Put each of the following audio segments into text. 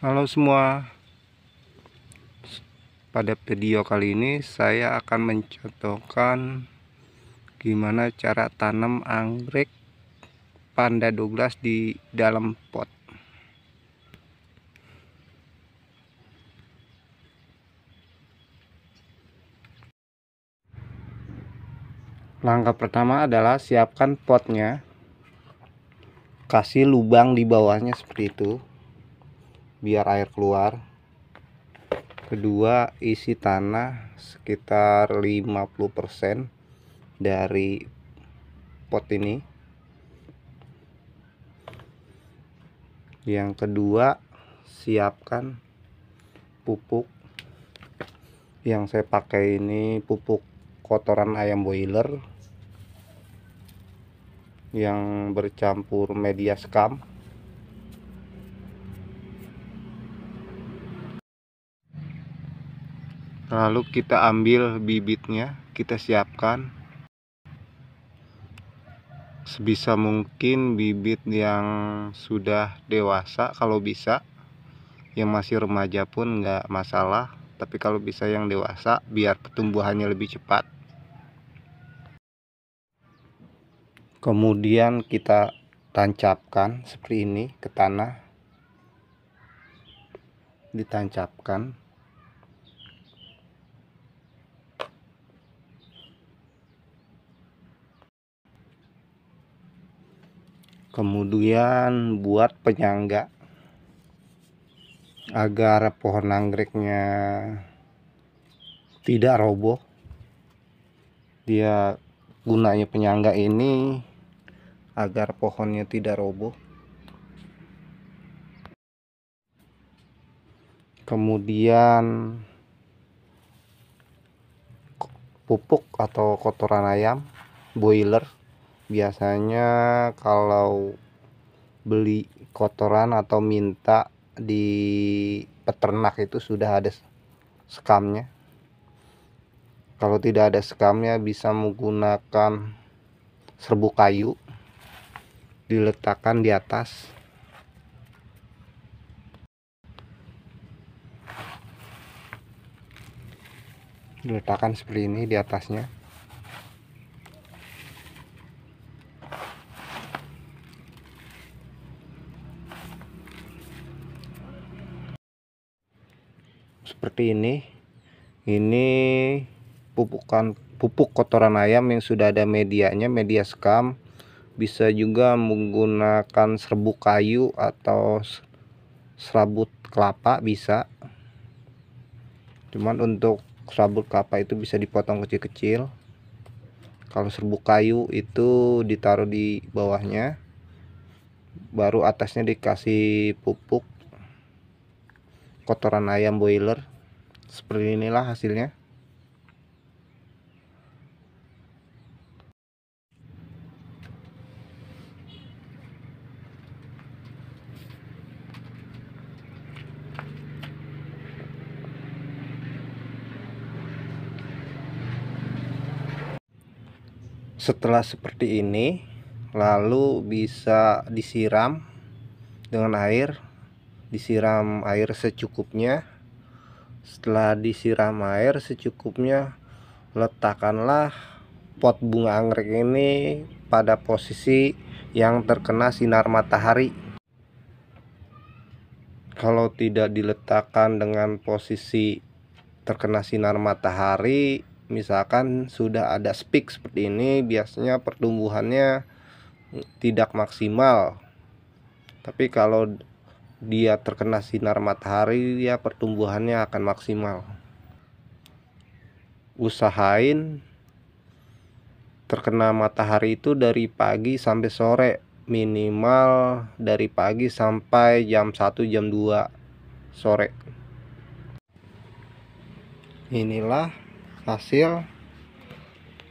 Halo semua Pada video kali ini saya akan mencontohkan Gimana cara tanam anggrek panda douglas di dalam pot Langkah pertama adalah siapkan potnya Kasih lubang di bawahnya seperti itu biar air keluar kedua isi tanah sekitar 50% dari pot ini yang kedua siapkan pupuk yang saya pakai ini pupuk kotoran ayam boiler yang bercampur media skam lalu kita ambil bibitnya kita siapkan sebisa mungkin bibit yang sudah dewasa kalau bisa yang masih remaja pun nggak masalah tapi kalau bisa yang dewasa biar pertumbuhannya lebih cepat kemudian kita tancapkan seperti ini ke tanah ditancapkan kemudian buat penyangga agar pohon anggreknya tidak roboh dia gunanya penyangga ini agar pohonnya tidak roboh kemudian pupuk atau kotoran ayam boiler biasanya kalau beli kotoran atau minta di peternak itu sudah ada sekamnya kalau tidak ada sekamnya bisa menggunakan serbuk kayu diletakkan di atas diletakkan seperti ini di atasnya seperti ini ini pupukan pupuk kotoran ayam yang sudah ada medianya media sekam bisa juga menggunakan serbuk kayu atau serabut kelapa bisa cuman untuk serabut kelapa itu bisa dipotong kecil-kecil kalau serbuk kayu itu ditaruh di bawahnya baru atasnya dikasih pupuk kotoran ayam boiler seperti inilah hasilnya setelah seperti ini lalu bisa disiram dengan air disiram air secukupnya setelah disiram air secukupnya letakkanlah pot bunga anggrek ini pada posisi yang terkena sinar matahari kalau tidak diletakkan dengan posisi terkena sinar matahari misalkan sudah ada spik seperti ini biasanya pertumbuhannya tidak maksimal tapi kalau dia terkena sinar matahari ya pertumbuhannya akan maksimal usahain terkena matahari itu dari pagi sampai sore minimal dari pagi sampai jam 1 jam 2 sore inilah hasil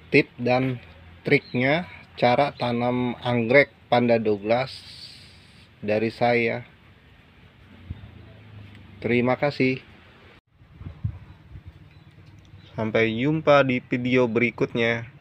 tip dan triknya cara tanam anggrek panda Douglas dari saya Terima kasih. Sampai jumpa di video berikutnya.